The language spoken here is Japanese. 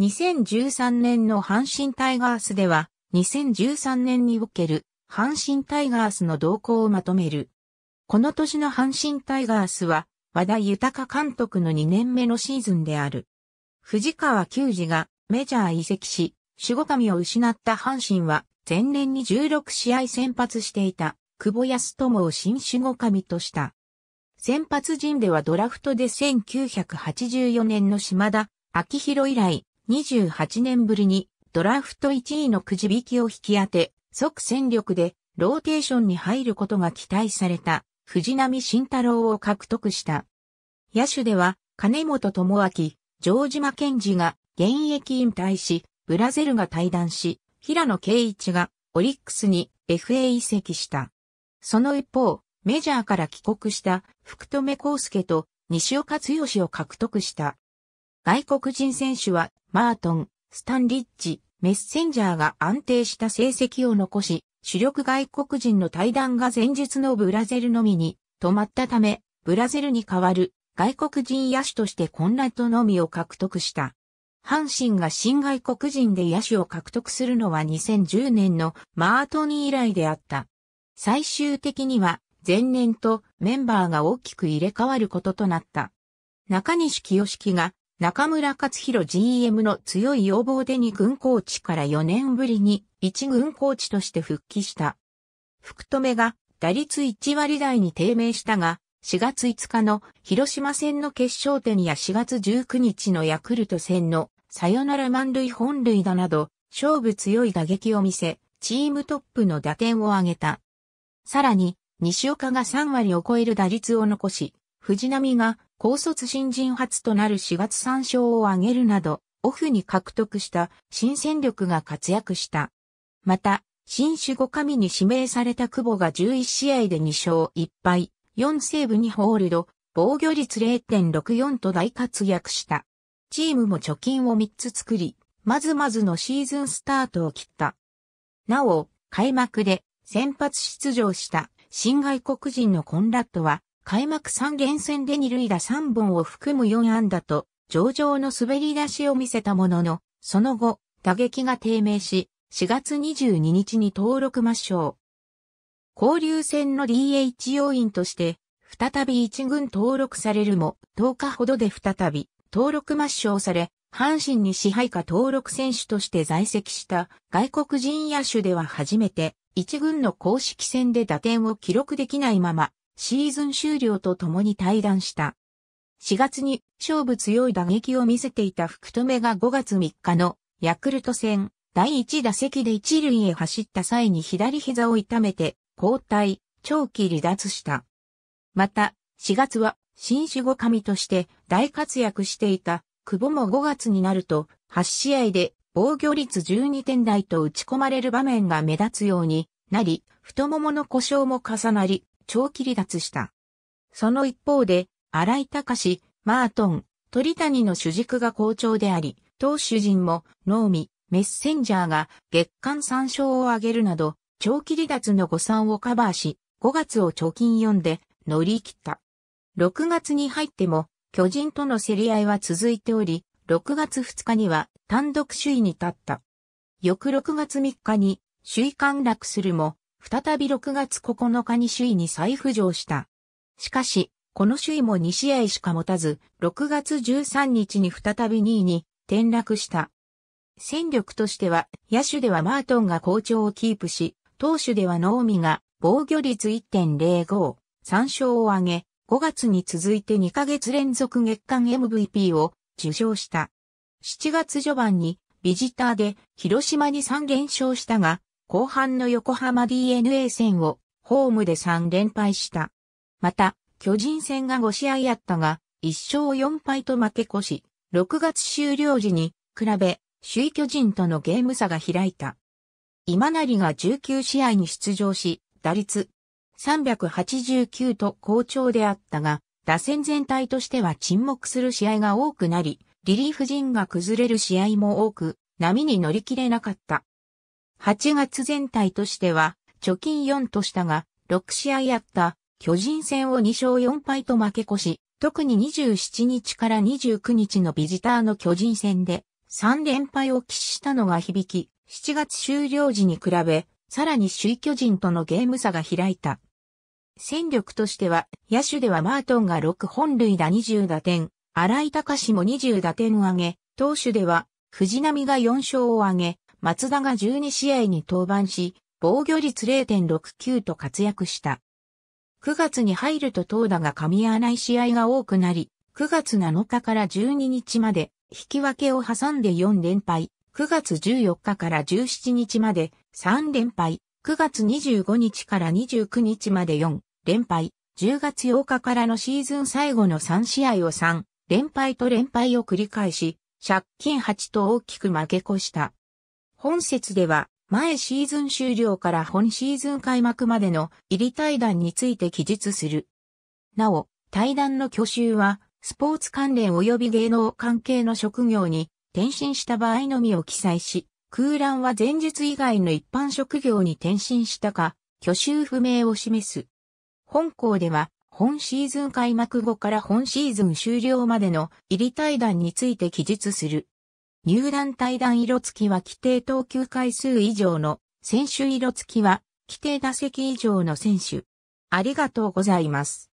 2013年の阪神タイガースでは、2013年における阪神タイガースの動向をまとめる。この年の阪神タイガースは、和田豊監督の2年目のシーズンである。藤川球児がメジャー移籍し、守護神を失った阪神は、前年に16試合先発していた、久保康友を新守護神とした。先発陣ではドラフトで1984年の島田、秋広以来、28年ぶりにドラフト1位のくじ引きを引き当て、即戦力でローテーションに入ることが期待された藤波慎太郎を獲得した。野手では金本智明、城島健二が現役引退し、ブラゼルが退団し、平野圭一がオリックスに FA 移籍した。その一方、メジャーから帰国した福留孝介と西岡剛を獲得した。外国人選手はマートン、スタンリッジ、メッセンジャーが安定した成績を残し、主力外国人の対談が前日のブラゼルのみに止まったため、ブラゼルに代わる外国人野手としてコンラッドのみを獲得した。阪神が新外国人で野手を獲得するのは2010年のマートニー以来であった。最終的には前年とメンバーが大きく入れ替わることとなった。中西清樹が中村勝弘 GM の強い要望で2軍コーチから4年ぶりに1軍コーチとして復帰した。福留が打率1割台に低迷したが、4月5日の広島戦の決勝点や4月19日のヤクルト戦のサヨナラ満塁本塁打など、勝負強い打撃を見せ、チームトップの打点を挙げた。さらに、西岡が3割を超える打率を残し、藤波が高卒新人初となる4月3勝を挙げるなど、オフに獲得した新戦力が活躍した。また、新守護神に指名された久保が11試合で2勝1敗、4セーブ2ホールド、防御率0.64と大活躍した。チームも貯金を3つ作り、まずまずのシーズンスタートを切った。なお、開幕で先発出場した新外国人のコンラットは開幕3連戦で2塁打3本を含む4安打と、上々の滑り出しを見せたものの、その後、打撃が低迷し、4月22日に登録抹消。交流戦の DH 要員として、再び一軍登録されるも、10日ほどで再び、登録抹消され、阪神に支配下登録選手として在籍した外国人野手では初めて、一軍の公式戦で打点を記録できないまま、シーズン終了とともに退団した。4月に勝負強い打撃を見せていた福留が5月3日のヤクルト戦第1打席で1塁へ走った際に左膝を痛めて交代、長期離脱した。また、4月は新守護神として大活躍していた久保も5月になると8試合で防御率12点台と打ち込まれる場面が目立つようになり、太ももの故障も重なり、長期離脱した。その一方で、荒井隆、マートン、鳥谷の主軸が好調であり、投手陣も、能見、メッセンジャーが月間参照を上げるなど、長期離脱の誤算をカバーし、5月を貯金読んで乗り切った。6月に入っても、巨人との競り合いは続いており、6月2日には単独首位に立った。翌6月3日に首位陥落するも、再び6月9日に首位に再浮上した。しかし、この首位も2試合しか持たず、6月13日に再び2位に転落した。戦力としては、野手ではマートンが好調をキープし、投手ではノーミが防御率1.05、3勝を挙げ、5月に続いて2ヶ月連続月間 MVP を受賞した。7月序盤にビジターで広島に3連勝したが、後半の横浜 DNA 戦をホームで3連敗した。また、巨人戦が5試合あったが、1勝4敗と負け越し、6月終了時に比べ、首位巨人とのゲーム差が開いた。今成が19試合に出場し、打率389と好調であったが、打線全体としては沈黙する試合が多くなり、リリーフ陣が崩れる試合も多く、波に乗り切れなかった。8月全体としては、貯金4としたが、6試合あった巨人戦を2勝4敗と負け越し、特に27日から29日のビジターの巨人戦で3連敗を喫したのが響き、7月終了時に比べ、さらに首位巨人とのゲーム差が開いた。戦力としては、野手ではマートンが6本塁打20打点、荒井隆も20打点を挙げ、投手では、藤波が4勝を挙げ、松田が12試合に登板し、防御率0.69と活躍した。9月に入ると投打が噛み合わない試合が多くなり、9月7日から12日まで引き分けを挟んで4連敗、9月14日から17日まで3連敗、9月25日から29日まで4連敗、10月8日からのシーズン最後の3試合を3連敗と連敗を繰り返し、借金8と大きく負け越した。本節では、前シーズン終了から本シーズン開幕までの入り対談について記述する。なお、対談の去就は、スポーツ関連及び芸能関係の職業に転身した場合のみを記載し、空欄は前述以外の一般職業に転身したか、去就不明を示す。本校では、本シーズン開幕後から本シーズン終了までの入り対談について記述する。入団対談色付きは規定投球回数以上の選手色付きは規定打席以上の選手。ありがとうございます。